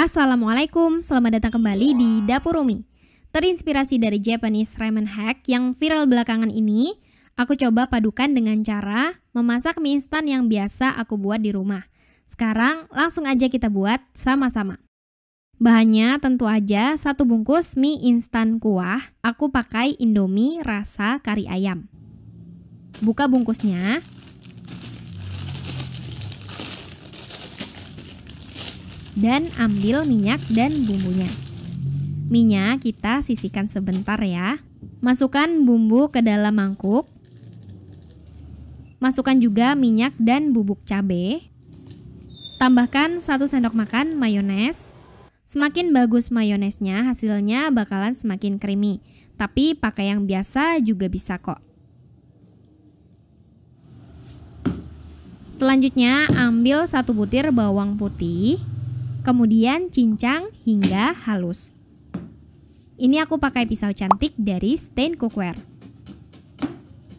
Assalamualaikum, selamat datang kembali di Dapur Rumi. Terinspirasi dari Japanese ramen hack yang viral belakangan ini, aku coba padukan dengan cara memasak mie instan yang biasa aku buat di rumah. Sekarang langsung aja kita buat sama-sama. Bahannya tentu aja satu bungkus mie instan kuah, aku pakai Indomie rasa kari ayam. Buka bungkusnya, dan ambil minyak dan bumbunya. Minyak kita sisihkan sebentar ya. Masukkan bumbu ke dalam mangkuk. Masukkan juga minyak dan bubuk cabe. Tambahkan 1 sendok makan mayones. Semakin bagus mayonesnya, hasilnya bakalan semakin creamy. Tapi pakai yang biasa juga bisa kok. Selanjutnya, ambil satu butir bawang putih, kemudian cincang hingga halus. Ini aku pakai pisau cantik dari Stain Cookware.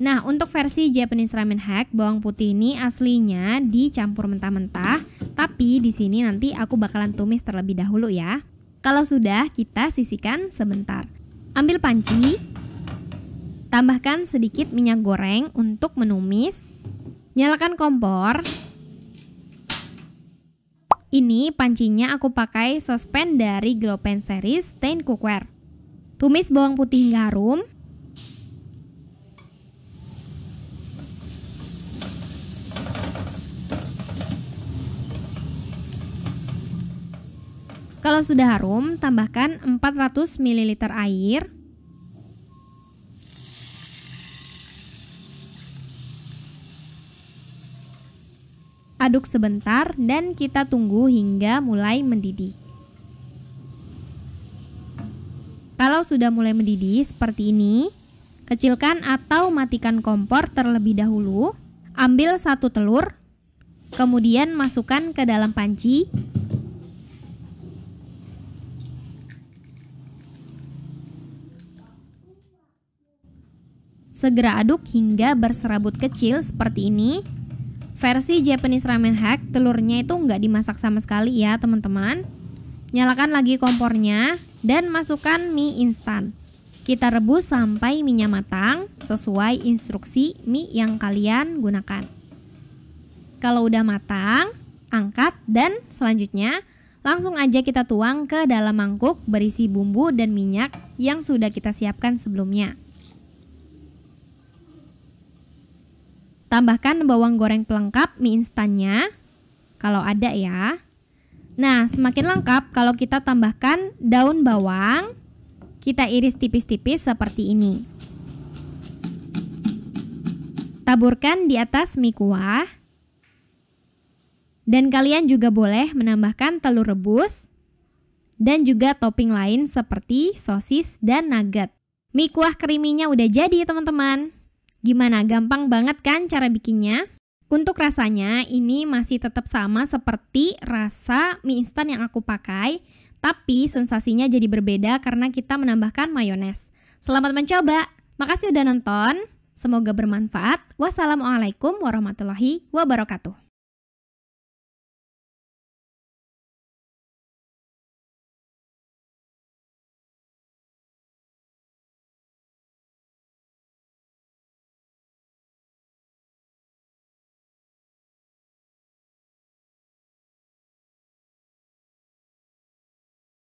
Nah, untuk versi Japanese Ramen Hack, bawang putih ini aslinya dicampur mentah-mentah, tapi di sini nanti aku bakalan tumis terlebih dahulu ya. Kalau sudah, kita sisihkan sebentar. Ambil panci, tambahkan sedikit minyak goreng untuk menumis, nyalakan kompor, ini pancinya aku pakai sospen dari Glopen series Stain Cookware. Tumis bawang putih hingga harum. Kalau sudah harum, tambahkan 400 ml air aduk sebentar dan kita tunggu hingga mulai mendidih. Kalau sudah mulai mendidih seperti ini, kecilkan atau matikan kompor terlebih dahulu. Ambil satu telur, kemudian masukkan ke dalam panci. Segera aduk hingga berserabut kecil seperti ini. Versi Japanese ramen hack, telurnya itu nggak dimasak sama sekali ya teman-teman. Nyalakan lagi kompornya dan masukkan mie instan. Kita rebus sampai minyak matang sesuai instruksi mie yang kalian gunakan. Kalau udah matang, angkat dan selanjutnya langsung aja kita tuang ke dalam mangkuk berisi bumbu dan minyak yang sudah kita siapkan sebelumnya. Tambahkan bawang goreng pelengkap mie instannya, kalau ada ya. Nah, semakin lengkap kalau kita tambahkan daun bawang, kita iris tipis-tipis seperti ini. Taburkan di atas mie kuah. Dan kalian juga boleh menambahkan telur rebus dan juga topping lain seperti sosis dan nugget. Mie kuah kriminya udah jadi teman-teman. Gimana, gampang banget kan cara bikinnya? Untuk rasanya, ini masih tetap sama seperti rasa mie instan yang aku pakai, tapi sensasinya jadi berbeda karena kita menambahkan mayones. Selamat mencoba. Makasih udah nonton. Semoga bermanfaat. Wassalamualaikum warahmatullahi wabarakatuh.